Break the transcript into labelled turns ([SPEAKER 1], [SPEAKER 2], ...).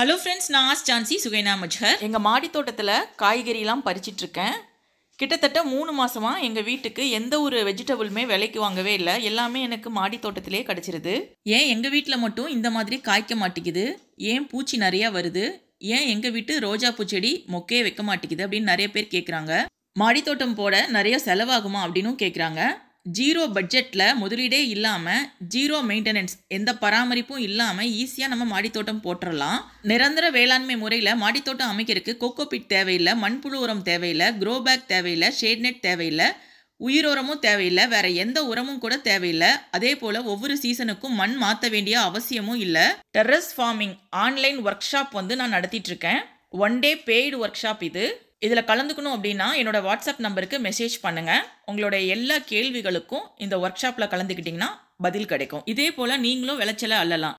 [SPEAKER 1] hello friends நான் ஆஸ் ஜான்சி சுகைனா மஜ்ஹர் எங்கள் மாடி தோட்டத்தில் காய்கறியெலாம் பறிச்சிட்ருக்கேன் கிட்டத்தட்ட மூணு மாதமாக எங்கள் வீட்டுக்கு எந்த ஒரு வெஜிடபிளுமே விலைக்கு வாங்கவே இல்லை எல்லாமே எனக்கு மாடி தோட்டத்திலே கிடச்சிருது ஏன் எங்கள் வீட்டில் மட்டும் இந்த மாதிரி காய்க்க மாட்டேங்குது ஏன் பூச்சி நிறையா வருது ஏன் எங்கள் வீட்டு ரோஜா பூச்செடி மொக்கையே வைக்க மாட்டேங்குது அப்படின்னு நிறைய பேர் கேட்குறாங்க மாடி தோட்டம் போட நிறைய செலவாகுமா அப்படின்னும் கேட்குறாங்க ஜீரோ பட்ஜெட்டில் முதலீடே இல்லாமல் ஜீரோ மெயின்டெனன்ஸ் எந்த பராமரிப்பும் இல்லாமல் ஈஸியாக நம்ம மாடித்தோட்டம் போட்டுடலாம் நிரந்தர வேளாண்மை முறையில் மாடித்தோட்டம் அமைக்கிறதுக்கு கோகோபிட் தேவையில்லை மண்புழு உரம் தேவையில்லை க்ரோ பேக் தேவையில்லை ஷேட் நெட் தேவையில்லை உரமும் தேவையில்லை வேறு எந்த உரமும் கூட தேவையில்லை அதே போல் ஒவ்வொரு சீசனுக்கும் மண் மாற்ற வேண்டிய அவசியமும் இல்லை terrace farming online workshop வந்து நான் இருக்கேன் one day paid workshop இது இதில் கலந்துக்கணும் அப்படின்னா என்னோடய வாட்ஸ்அப் நம்பருக்கு மெசேஜ் பண்ணுங்கள் உங்களுடைய எல்லா கேள்விகளுக்கும் இந்த ஒர்க் ஷாப்பில் கலந்துக்கிட்டிங்கன்னா பதில் கிடைக்கும் இதே போல் நீங்களும் விளைச்சலை அல்லலாம்